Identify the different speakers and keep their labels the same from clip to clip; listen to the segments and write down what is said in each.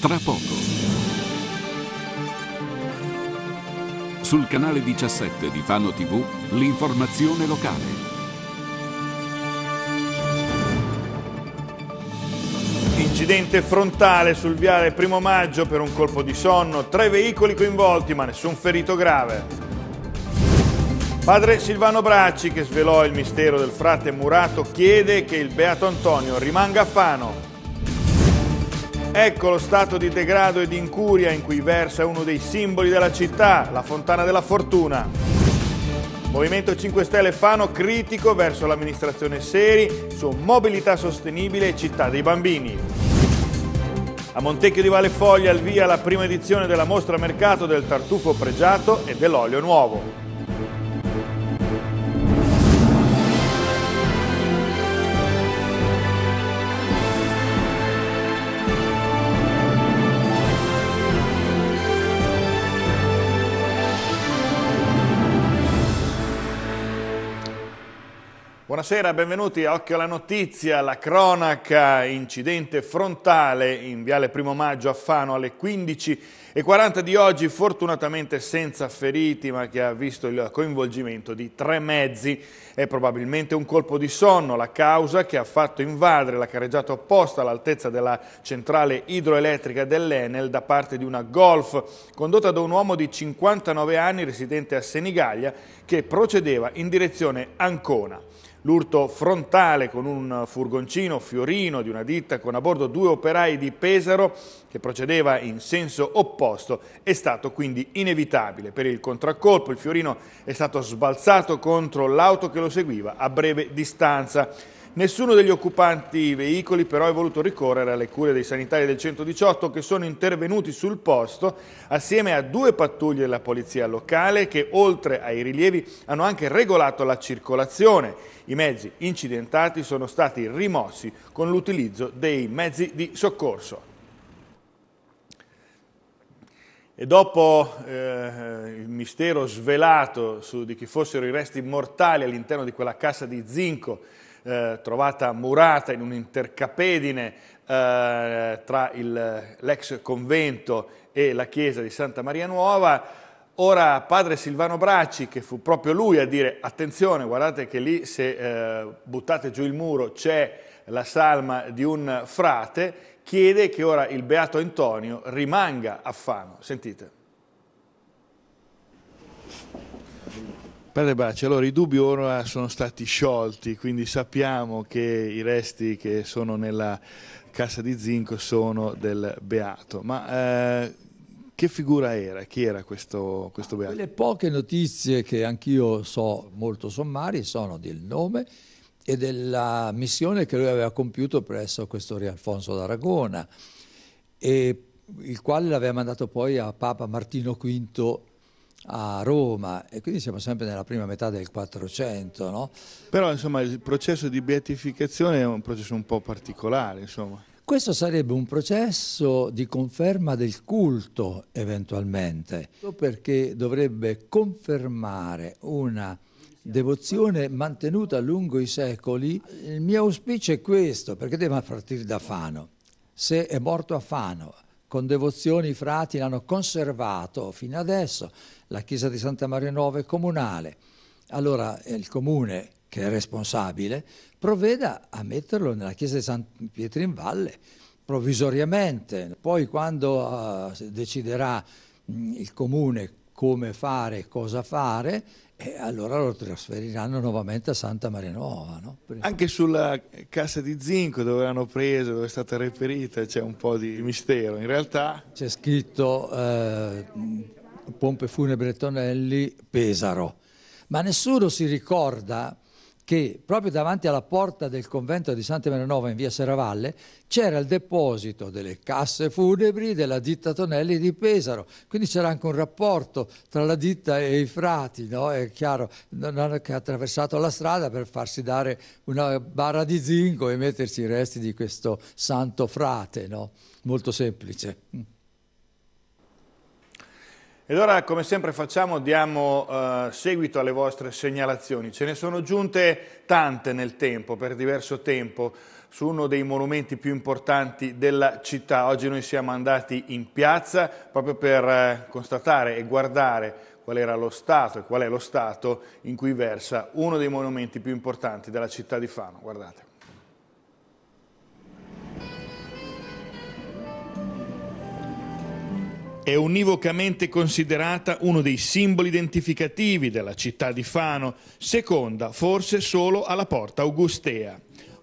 Speaker 1: Tra poco. Sul canale 17 di Fano TV, l'informazione locale. Incidente frontale sul viale primo maggio per un colpo di sonno, tre veicoli coinvolti ma nessun ferito grave. Padre Silvano Bracci, che svelò il mistero del frate Murato, chiede che il Beato Antonio rimanga a Fano. Ecco lo stato di degrado e di incuria in cui versa uno dei simboli della città, la Fontana della Fortuna. Movimento 5 Stelle Fano critico verso l'amministrazione Seri su mobilità sostenibile e città dei bambini. A Montecchio di Valefoglia al via la prima edizione della mostra mercato del tartufo pregiato e dell'olio nuovo. buonasera, benvenuti a Occhio alla Notizia, la cronaca, incidente frontale in Viale Primo Maggio a Fano alle 15.40 di oggi, fortunatamente senza feriti ma che ha visto il coinvolgimento di tre mezzi. È probabilmente un colpo di sonno la causa che ha fatto invadere la carreggiata opposta all'altezza della centrale idroelettrica dell'Enel da parte di una Golf condotta da un uomo di 59 anni residente a Senigallia che procedeva in direzione Ancona. L'urto frontale con un furgoncino fiorino di una ditta con a bordo due operai di Pesaro che procedeva in senso opposto è stato quindi inevitabile. Per il contraccolpo il fiorino è stato sbalzato contro l'auto che lo seguiva a breve distanza. Nessuno degli occupanti veicoli però è voluto ricorrere alle cure dei sanitari del 118 che sono intervenuti sul posto assieme a due pattuglie della polizia locale che oltre ai rilievi hanno anche regolato la circolazione. I mezzi incidentati sono stati rimossi con l'utilizzo dei mezzi di soccorso. E dopo eh, il mistero svelato su di chi fossero i resti mortali all'interno di quella cassa di zinco eh, trovata murata in un'intercapedine eh, tra l'ex convento e la chiesa di Santa Maria Nuova. Ora padre Silvano Bracci, che fu proprio lui a dire attenzione, guardate che lì se eh, buttate giù il muro c'è la salma di un frate, chiede che ora il beato Antonio rimanga a Fano. Sentite. Padre Baci, allora i dubbi ora sono stati sciolti, quindi sappiamo che i resti che sono nella cassa di zinco sono del Beato, ma eh, che figura era? Chi era questo, questo Beato? Le poche notizie che anch'io so molto sommarie sono del
Speaker 2: nome e della missione che lui aveva compiuto presso questo re Alfonso d'Aragona, il quale l'aveva mandato poi a Papa Martino V
Speaker 1: a Roma e quindi siamo sempre nella prima metà del 400. No? Però insomma il processo di beatificazione è un processo un po' particolare. Insomma.
Speaker 2: Questo sarebbe un processo di conferma del culto eventualmente, perché dovrebbe confermare una devozione mantenuta lungo i secoli. Il mio auspicio è questo, perché deve partire da Fano. Se è morto a Fano, con devozione i frati l'hanno conservato fino adesso, la chiesa di Santa Maria Nuova è comunale. Allora eh, il comune, che è responsabile, provveda a metterlo nella chiesa di San Pietro in Valle provvisoriamente. Poi quando uh, deciderà mh, mm, il comune come fare, cosa fare, e allora lo trasferiranno nuovamente a Santa Maria Nuova. No?
Speaker 1: Anche sulla cassa di zinco dove l'hanno presa, dove è stata reperita, c'è un po' di mistero. In realtà c'è scritto eh,
Speaker 2: Pompe Funebre Tonelli Pesaro, ma nessuno si ricorda che proprio davanti alla porta del convento di Santa Maranova in via Serravalle c'era il deposito delle casse funebri della ditta Tonelli di Pesaro, quindi c'era anche un rapporto tra la ditta e i frati, no? è chiaro, non hanno che attraversato la strada per farsi dare una barra di zinco e mettersi i resti di questo santo frate, no? molto semplice.
Speaker 1: Ed ora, come sempre facciamo, diamo eh, seguito alle vostre segnalazioni. Ce ne sono giunte tante nel tempo, per diverso tempo, su uno dei monumenti più importanti della città. Oggi noi siamo andati in piazza proprio per eh, constatare e guardare qual era lo stato e qual è lo stato in cui versa uno dei monumenti più importanti della città di Fano. Guardate. è univocamente considerata uno dei simboli identificativi della città di Fano, seconda forse solo alla Porta Augustea.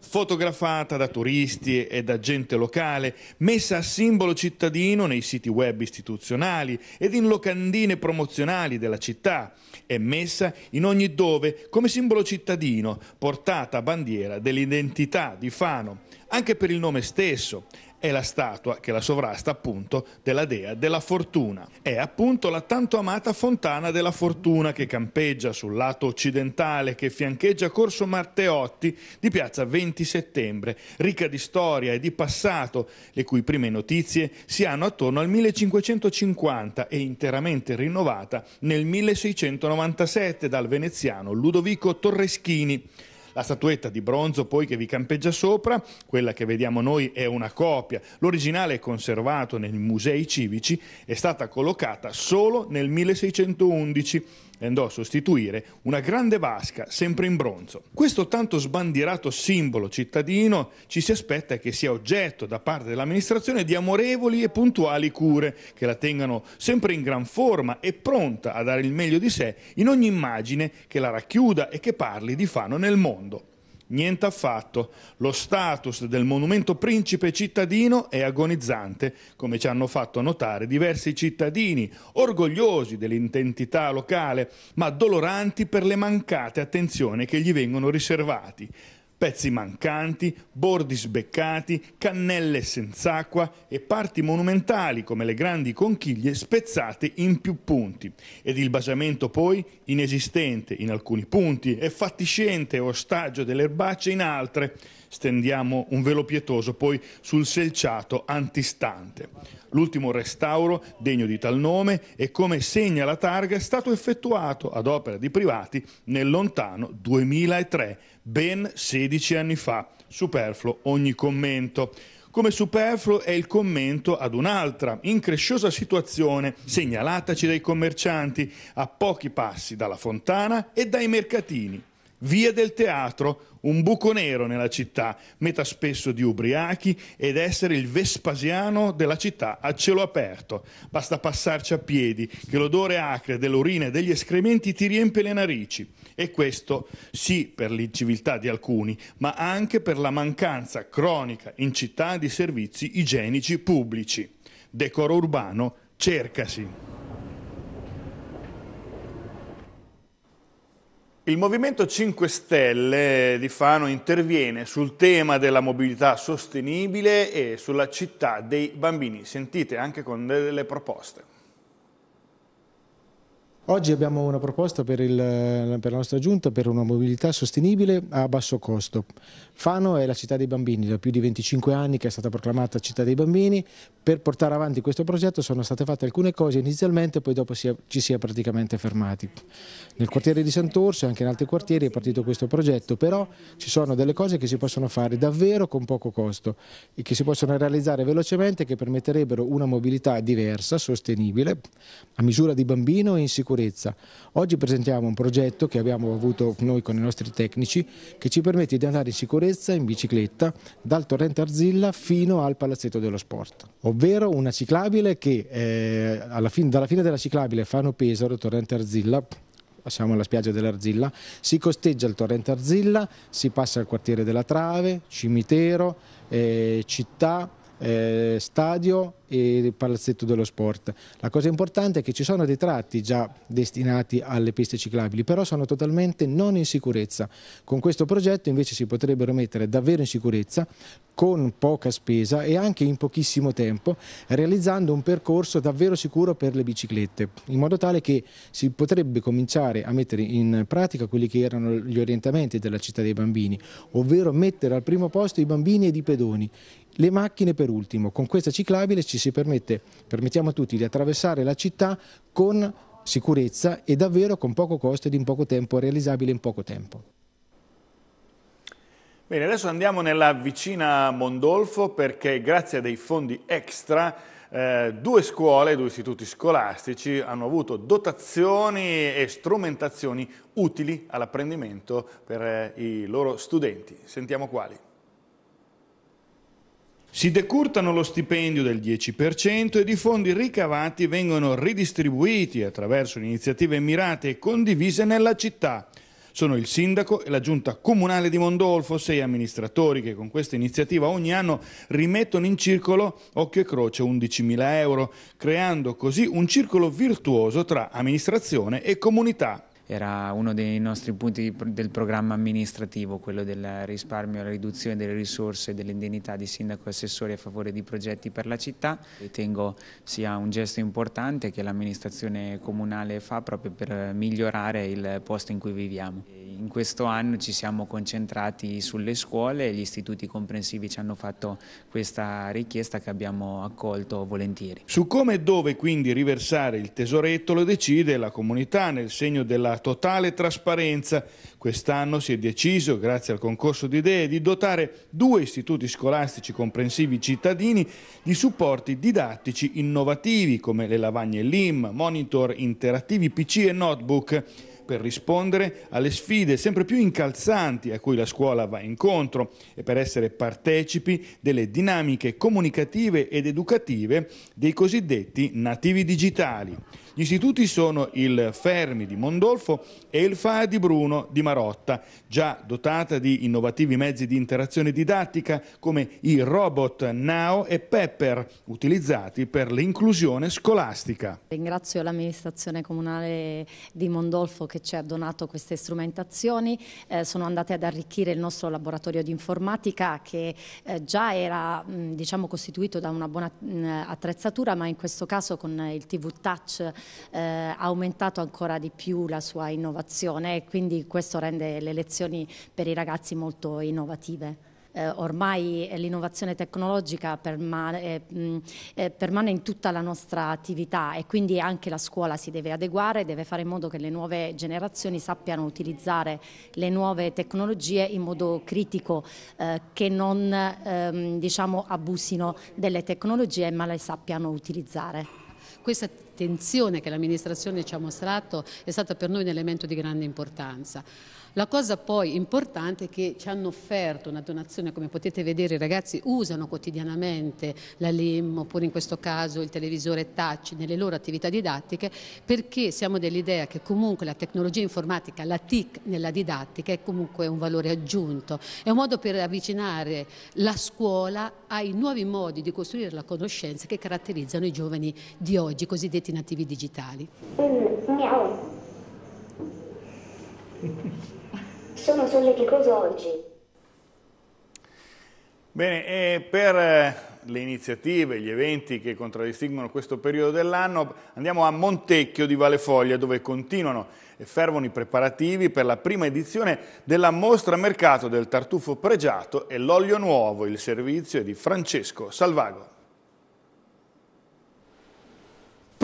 Speaker 1: Fotografata da turisti e da gente locale, messa a simbolo cittadino nei siti web istituzionali ed in locandine promozionali della città, è messa in ogni dove come simbolo cittadino, portata bandiera dell'identità di Fano, anche per il nome stesso è la statua che la sovrasta appunto della dea della fortuna. È appunto la tanto amata fontana della fortuna che campeggia sul lato occidentale che fiancheggia Corso Marteotti di piazza 20 settembre, ricca di storia e di passato, le cui prime notizie si hanno attorno al 1550 e interamente rinnovata nel 1697 dal veneziano Ludovico Torreschini la statuetta di bronzo poi che vi campeggia sopra, quella che vediamo noi è una copia, l'originale è conservato nei musei civici, è stata collocata solo nel 1611 e andò a sostituire una grande vasca sempre in bronzo. Questo tanto sbandierato simbolo cittadino ci si aspetta che sia oggetto da parte dell'amministrazione di amorevoli e puntuali cure che la tengano sempre in gran forma e pronta a dare il meglio di sé in ogni immagine che la racchiuda e che parli di Fano nel mondo. Niente affatto. Lo status del monumento principe cittadino è agonizzante, come ci hanno fatto notare diversi cittadini, orgogliosi dell'identità locale, ma doloranti per le mancate attenzioni che gli vengono riservati pezzi mancanti, bordi sbeccati, cannelle senz'acqua e parti monumentali come le grandi conchiglie spezzate in più punti ed il basamento poi inesistente in alcuni punti e fatiscente ostaggio delle erbacce in altre stendiamo un velo pietoso poi sul selciato antistante. L'ultimo restauro, degno di tal nome, e come segna la targa, è stato effettuato ad opera di privati nel lontano 2003, ben 16 anni fa. Superfluo ogni commento come superfluo è il commento ad un'altra incresciosa situazione segnalataci dai commercianti a pochi passi dalla fontana e dai mercatini. Via del teatro, un buco nero nella città, meta spesso di ubriachi ed essere il Vespasiano della città a cielo aperto. Basta passarci a piedi, che l'odore acre dell'urina e degli escrementi ti riempie le narici. E questo sì per l'inciviltà di alcuni, ma anche per la mancanza cronica in città di servizi igienici pubblici. Decoro urbano, cercasi. Il Movimento 5 Stelle di Fano interviene sul tema della mobilità sostenibile e sulla città dei bambini. Sentite anche con delle proposte.
Speaker 3: Oggi abbiamo una proposta per, il, per, la nostra giunta per una mobilità sostenibile a basso costo. Fano è la città dei bambini, da più di 25 anni che è stata proclamata città dei bambini. Per portare avanti questo progetto sono state fatte alcune cose inizialmente, e poi dopo si è, ci si è praticamente fermati. Nel quartiere di Sant'Orso e anche in altri quartieri è partito questo progetto, però ci sono delle cose che si possono fare davvero con poco costo e che si possono realizzare velocemente che permetterebbero una mobilità diversa, sostenibile, a misura di bambino e in sicurezza sicurezza. Oggi presentiamo un progetto che abbiamo avuto noi con i nostri tecnici che ci permette di andare in sicurezza in bicicletta dal torrente Arzilla fino al palazzetto dello sport, ovvero una ciclabile che eh, fine, dalla fine della ciclabile Fano Pesaro, torrente Arzilla, passiamo alla spiaggia dell'Arzilla, si costeggia il torrente Arzilla, si passa al quartiere della Trave, cimitero, eh, città, eh, stadio e palazzetto dello sport. La cosa importante è che ci sono dei tratti già destinati alle piste ciclabili, però sono totalmente non in sicurezza. Con questo progetto invece si potrebbero mettere davvero in sicurezza con poca spesa e anche in pochissimo tempo, realizzando un percorso davvero sicuro per le biciclette, in modo tale che si potrebbe cominciare a mettere in pratica quelli che erano gli orientamenti della città dei bambini, ovvero mettere al primo posto i bambini ed i pedoni. Le macchine per ultimo, con questa ciclabile ci si permette, permettiamo a tutti di attraversare la città con sicurezza e davvero con poco costo ed in poco tempo, realizzabile in poco tempo.
Speaker 1: Bene, adesso andiamo nella vicina Mondolfo perché grazie a dei fondi extra eh, due scuole, due istituti scolastici hanno avuto dotazioni e strumentazioni utili all'apprendimento per eh, i loro studenti. Sentiamo quali. Si decurtano lo stipendio del 10% ed i fondi ricavati vengono ridistribuiti attraverso iniziative mirate e condivise nella città. Sono il sindaco e la giunta comunale di Mondolfo, sei amministratori che con questa iniziativa ogni anno rimettono in circolo occhio e croce 11.000 euro, creando così un circolo virtuoso tra amministrazione e comunità era uno dei nostri punti del programma amministrativo,
Speaker 4: quello del risparmio e la riduzione delle risorse e dell'indennità di sindaco e assessori a favore di progetti per la città. Ritengo sia un gesto importante che l'amministrazione comunale fa proprio per migliorare il posto in cui viviamo. In questo anno ci siamo concentrati sulle scuole e gli istituti comprensivi ci hanno fatto questa richiesta che abbiamo accolto volentieri.
Speaker 1: Su come e dove quindi riversare il tesoretto lo decide la comunità nel segno della la totale trasparenza. Quest'anno si è deciso, grazie al concorso di idee, di dotare due istituti scolastici comprensivi cittadini di supporti didattici innovativi come le lavagne LIM, monitor interattivi PC e notebook per rispondere alle sfide sempre più incalzanti a cui la scuola va incontro e per essere partecipi delle dinamiche comunicative ed educative dei cosiddetti nativi digitali. Gli istituti sono il Fermi di Mondolfo e il FA di Bruno di Marotta, già dotata di innovativi mezzi di interazione didattica come i robot Now e Pepper, utilizzati per l'inclusione scolastica.
Speaker 2: Ringrazio l'amministrazione comunale di Mondolfo che ci ha donato queste strumentazioni, eh, sono andate ad arricchire il nostro laboratorio di informatica che eh, già era mh, mm, diciamo, costituito da una buona mh, mm, attrezzatura ma in questo caso con il TV Touch eh, ha aumentato ancora di più la sua innovazione e quindi questo rende le lezioni per i ragazzi molto innovative eh, ormai l'innovazione tecnologica permane, eh, eh, permane, in tutta la nostra attività e quindi anche la scuola si deve adeguare, deve fare in modo che le nuove generazioni sappiano utilizzare le nuove tecnologie in modo critico, eh, che non ehm, diciamo, abusino delle tecnologie ma le sappiano utilizzare. Questa attenzione che l'amministrazione ci ha mostrato è stata per noi un elemento di grande importanza. La cosa poi importante è che ci hanno offerto una donazione, come potete vedere i ragazzi usano quotidianamente la LIM oppure in questo caso il televisore touch nelle loro attività didattiche perché siamo dell'idea che comunque la tecnologia informatica, la TIC nella didattica è comunque un valore aggiunto, è un modo per avvicinare la scuola ai nuovi modi di costruire la conoscenza che caratterizzano i giovani di oggi oggi, cosiddetti nativi digitali?
Speaker 1: Miau. Sono solleticoso oggi. Bene, e per eh, le iniziative, gli eventi che contraddistinguono questo periodo dell'anno, andiamo a Montecchio di Valefoglia dove continuano e fervono i preparativi per la prima edizione della mostra mercato del tartufo pregiato e l'olio nuovo. Il servizio è di Francesco Salvago.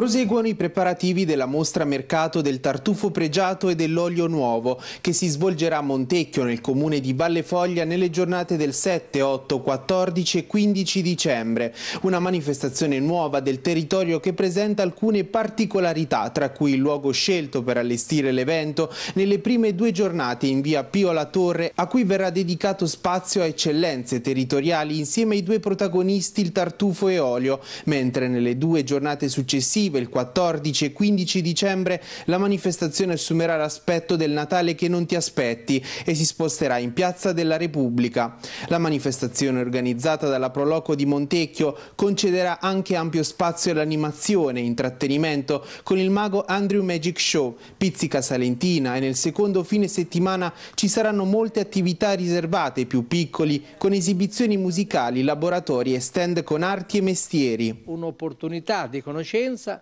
Speaker 1: Proseguono i preparativi della mostra
Speaker 4: mercato del tartufo pregiato e dell'olio nuovo che si svolgerà a Montecchio nel comune di Valle Foglia nelle giornate del 7, 8, 14 e 15 dicembre. Una manifestazione nuova del territorio che presenta alcune particolarità tra cui il luogo scelto per allestire l'evento nelle prime due giornate in via Pio La Torre a cui verrà dedicato spazio a eccellenze territoriali insieme ai due protagonisti il tartufo e olio mentre nelle due giornate successive estive il 14 e 15 dicembre la manifestazione assumerà l'aspetto del Natale che non ti aspetti e si sposterà in Piazza della Repubblica. La manifestazione organizzata dalla Proloco di Montecchio concederà anche ampio spazio all'animazione e intrattenimento con il mago Andrew Magic Show, Pizzica Salentina e nel secondo fine settimana ci saranno molte attività riservate ai più piccoli con esibizioni musicali, laboratori e stand con arti e mestieri.
Speaker 2: Un'opportunità di conoscenza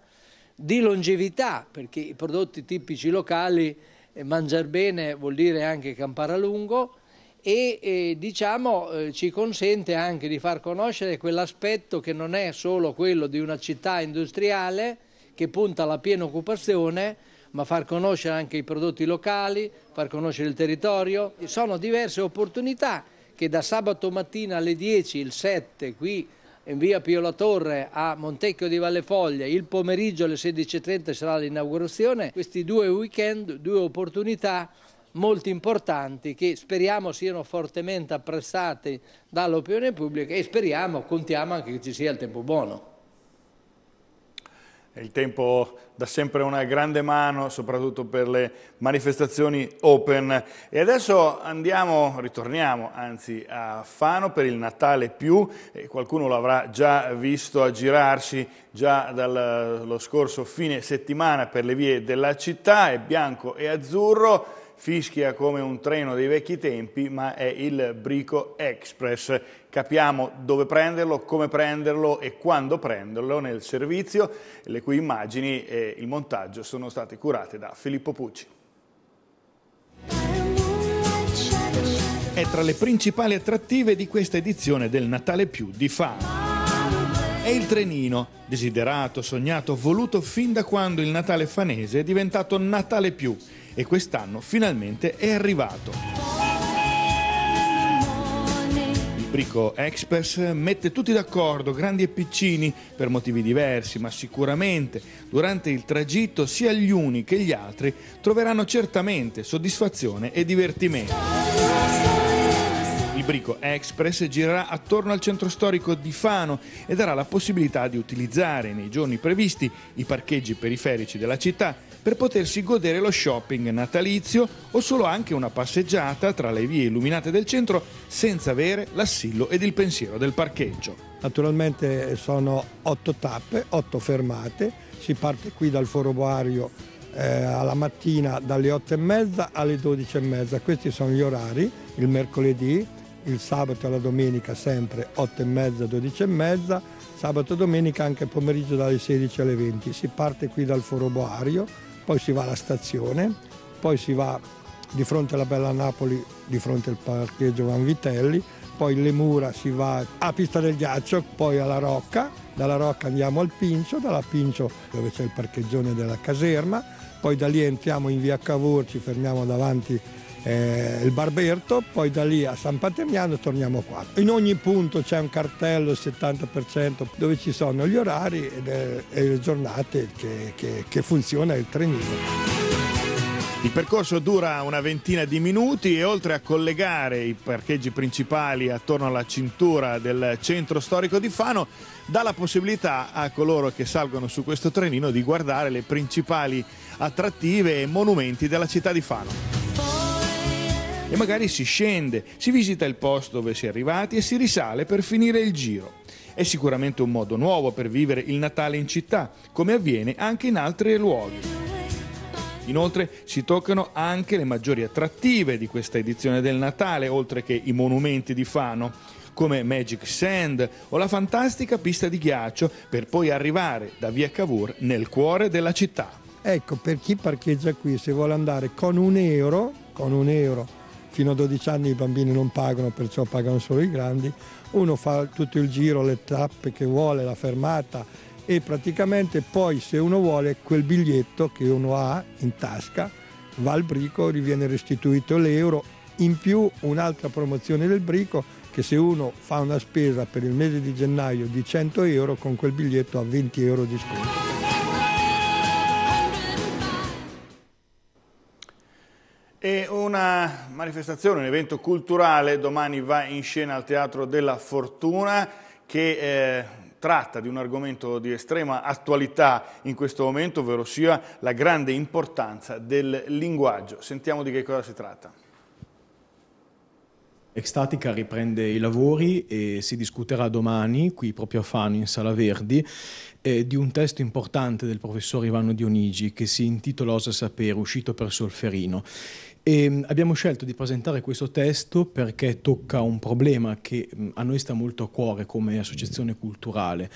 Speaker 2: di longevità, perché i prodotti tipici locali, eh, mangiare bene vuol dire anche campare a lungo, e eh, diciamo eh, ci consente anche di far conoscere quell'aspetto che non è solo quello di una città industriale che punta alla piena occupazione, ma far conoscere anche i prodotti locali, far conoscere il territorio. Sono diverse opportunità che da sabato mattina alle 10, il 7, qui in via Pio La Torre a Montecchio di Vallefoglia, il pomeriggio alle 16.30 sarà l'inaugurazione. Questi due weekend, due opportunità molto importanti che speriamo siano fortemente apprezzate dall'opinione pubblica e speriamo, contiamo anche che ci sia il
Speaker 1: tempo buono il tempo dà sempre una grande mano, soprattutto per le manifestazioni open. E adesso andiamo, ritorniamo anzi a Fano per il Natale più, e qualcuno l'avrà già visto aggirarsi già dallo scorso fine settimana per le vie della città, è bianco e azzurro fischia come un treno dei vecchi tempi, ma è il Brico Express. Capiamo dove prenderlo, come prenderlo e quando prenderlo nel servizio, le cui immagini e il montaggio sono state curate da Filippo Pucci. È tra le principali attrattive di questa edizione del Natale più di Fano. È il trenino, desiderato, sognato, voluto fin da quando il Natale fanese è diventato Natale più, e quest'anno finalmente è arrivato. Il Brico Express mette tutti d'accordo, grandi e piccini, per motivi diversi, ma sicuramente durante il tragitto sia gli uni che gli altri troveranno certamente soddisfazione e divertimento. Il Brico Express girerà attorno al centro storico di Fano e darà la possibilità di utilizzare nei giorni previsti i parcheggi periferici della città per potersi godere lo shopping natalizio o solo anche una passeggiata tra le vie illuminate del centro senza avere l'assillo ed il pensiero del parcheggio.
Speaker 5: Naturalmente sono otto tappe, otto fermate, si parte qui dal foroboario eh, alla mattina dalle 8 e mezza alle 12 e mezza, questi sono gli orari, il mercoledì, il sabato e la domenica sempre 8 e mezza, 12 e mezza, sabato e domenica anche pomeriggio dalle 16 alle 20. Si parte qui dal foro boario poi si va alla stazione, poi si va di fronte alla Bella Napoli, di fronte al parcheggio Vanvitelli, poi le mura si va a Pista del Ghiaccio, poi alla Rocca, dalla Rocca andiamo al Pincio, dalla Pincio dove c'è il parcheggione della caserma, poi da lì entriamo in via Cavour, ci fermiamo davanti eh, il Barberto, poi da lì a San Paterniano torniamo qua. In ogni punto c'è un cartello 70% dove ci sono gli orari e le, e le giornate che, che, che funziona il trenino.
Speaker 1: Il percorso dura una ventina di minuti e oltre a collegare i parcheggi principali attorno alla cintura del centro storico di Fano, dà la possibilità a coloro che salgono su questo trenino di guardare le principali attrattive e monumenti della città di Fano e magari si scende, si visita il posto dove si è arrivati e si risale per finire il giro. È sicuramente un modo nuovo per vivere il Natale in città, come avviene anche in altri luoghi. Inoltre si toccano anche le maggiori attrattive di questa edizione del Natale, oltre che i monumenti di Fano, come Magic Sand o la fantastica pista di ghiaccio, per poi arrivare da via Cavour nel cuore della città.
Speaker 5: Ecco, per chi parcheggia qui, se vuole andare con un euro, con un euro fino a 12 anni i bambini non pagano, perciò pagano solo i grandi, uno fa tutto il giro, le tappe che vuole, la fermata e praticamente poi se uno vuole quel biglietto che uno ha in tasca va al brico, gli viene restituito l'euro, in più un'altra promozione del brico che se uno fa una spesa per il mese di gennaio di 100 euro con quel biglietto ha 20 euro di sconto.
Speaker 1: manifestazione, un evento culturale, domani va in scena al Teatro della Fortuna che eh, tratta di un argomento di estrema attualità in questo momento, ovvero sia la grande importanza del linguaggio. Sentiamo di che cosa si tratta.
Speaker 6: Extatica riprende i lavori e si discuterà domani, qui proprio a Fano, in Sala Verdi, eh, di un testo importante del professor Ivano Dionigi che si intitola Osa Sapere, uscito per Solferino. E ehm, abbiamo scelto di presentare questo testo perché tocca un problema che mm, a noi sta molto a cuore come associazione culturale.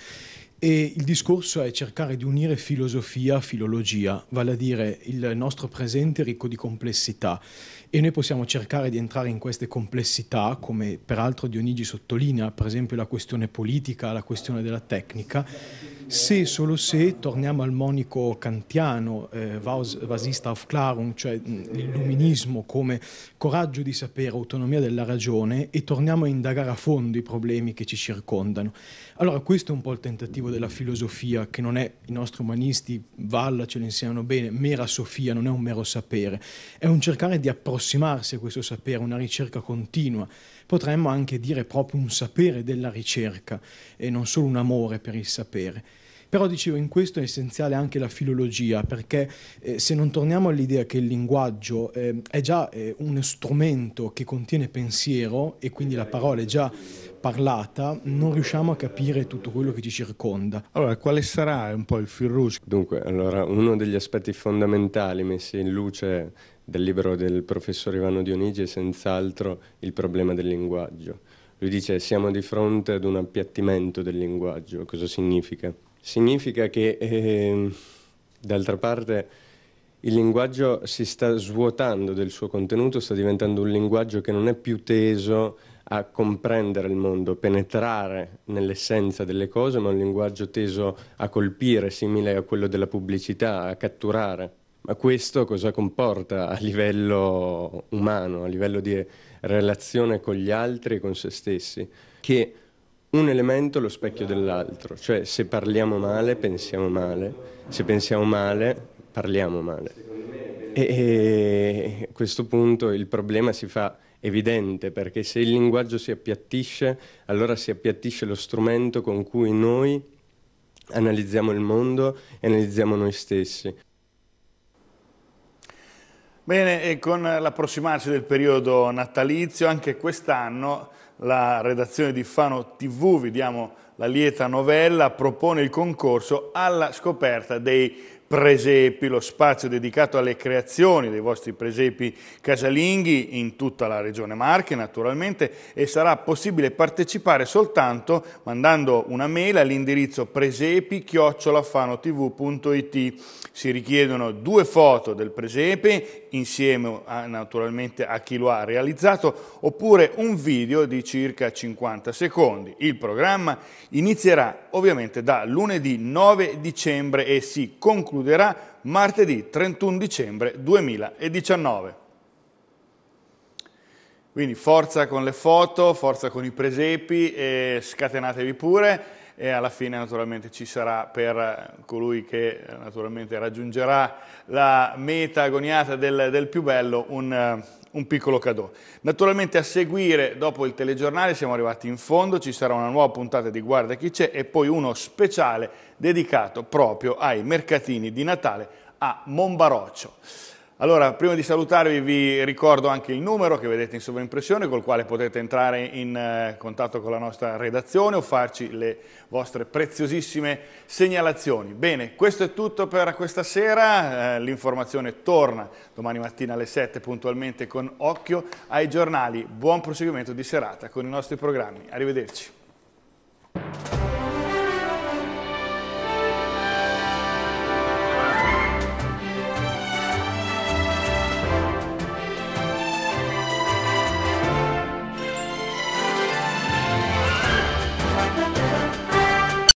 Speaker 6: E il discorso è cercare di unire filosofia a filologia, vale a dire il nostro presente ricco di complessità e noi possiamo cercare di entrare in queste complessità, come peraltro Dionigi sottolinea, per esempio la questione politica, la questione della tecnica se, solo se, torniamo al monico kantiano, eh, vasista Aufklärung, cioè l'illuminismo mm, come coraggio di sapere, autonomia della ragione, e torniamo a indagare a fondo i problemi che ci circondano. Allora, questo è un po' il tentativo della filosofia, che non è, i nostri umanisti, Valla ce lo insegnano bene, mera sofia, non è un mero sapere, è un cercare di approssimarsi a questo sapere, una ricerca continua potremmo anche dire proprio un sapere della ricerca e non solo un amore per il sapere. Però dicevo, in questo è essenziale anche la filologia, perché eh, se non torniamo all'idea che il linguaggio eh, è già eh, uno strumento che contiene pensiero e quindi la parola è già parlata, non riusciamo a capire tutto quello che ci circonda.
Speaker 7: Allora, quale sarà un po' il fil rouge? Dunque, allora, uno degli aspetti fondamentali messi in luce dal libro del professor Ivano Dionigi è senz'altro il problema del linguaggio. Lui dice siamo di fronte ad un appiattimento del linguaggio. Cosa significa? Significa che, eh, d'altra parte, il linguaggio si sta svuotando del suo contenuto, sta diventando un linguaggio che non è più teso a comprendere il mondo, penetrare nell'essenza delle cose, ma un linguaggio teso a colpire, simile a quello della pubblicità, a catturare. Ma questo cosa comporta a livello umano, a livello di relazione con gli altri e con se stessi? Che un elemento è lo specchio dell'altro, cioè se parliamo male pensiamo male, se pensiamo male parliamo male. E a questo punto il problema si fa evidente perché se il linguaggio si appiattisce, allora si appiattisce lo strumento con cui noi analizziamo il mondo e analizziamo noi stessi.
Speaker 1: Bene, e con l'approssimarsi del periodo natalizio, anche quest'anno la redazione di Fano TV, vi diamo la lieta novella, propone il concorso alla scoperta dei presepi, lo spazio dedicato alle creazioni dei vostri presepi casalinghi in tutta la regione Marche naturalmente e sarà possibile partecipare soltanto mandando una mail all'indirizzo presepi-fanotv.it. Si richiedono due foto del presepe insieme a, naturalmente a chi lo ha realizzato oppure un video di circa 50 secondi. Il programma inizierà ovviamente da lunedì 9 dicembre e si concluderà concluderà martedì 31 dicembre 2019. Quindi forza con le foto, forza con i presepi e scatenatevi pure e alla fine naturalmente ci sarà per colui che naturalmente raggiungerà la meta agoniata del, del più bello un, un piccolo cadeau. Naturalmente a seguire, dopo il telegiornale, siamo arrivati in fondo, ci sarà una nuova puntata di Guarda chi c'è e poi uno speciale dedicato proprio ai mercatini di Natale a Monbaroccio. Allora, prima di salutarvi vi ricordo anche il numero che vedete in sovraimpressione col quale potete entrare in eh, contatto con la nostra redazione o farci le vostre preziosissime segnalazioni. Bene, questo è tutto per questa sera, eh, l'informazione torna domani mattina alle 7 puntualmente con occhio ai giornali. Buon proseguimento di serata con i nostri programmi. Arrivederci.